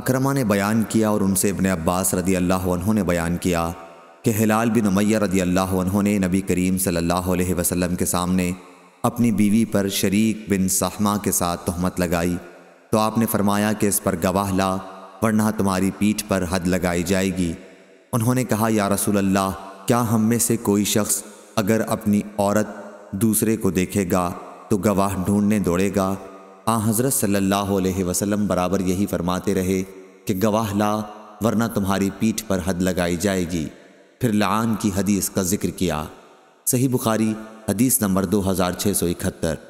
Ikrima ने बयान किया और उनसे इबन अब्बास रदी अल्लाह ने बयान किया कि हिलाल बिन उमैया रदी अल्लाह उन्होंने नबी करीम सल्लल्लाहु अलैहि वसल्लम के सामने अपनी बीवी पर शरीक बिन सहमा के साथ तहमत लगाई तो आपने फरमाया कि इस पर गवाह ला वरना तुम्हारी पीठ पर हद लगाई जाएगी उन्होंने कहा या रसूल अल्लाह क्या हम में से कोई शख्स अगर अपनी औरत दूसरे को देखेगा तो गवाह ढूंढने दौड़ेगा आ हज़रत सल्लल्लाहु अलैहि वसल्लम बराबर यही फरमाते रहे कि गवाह ला वरना तुम्हारी पीठ पर हद लगाई जाएगी फिर लान की हदीस का जिक्र किया सही बुखारी हदीस नंबर दो हज़ार छः सौ इकहत्तर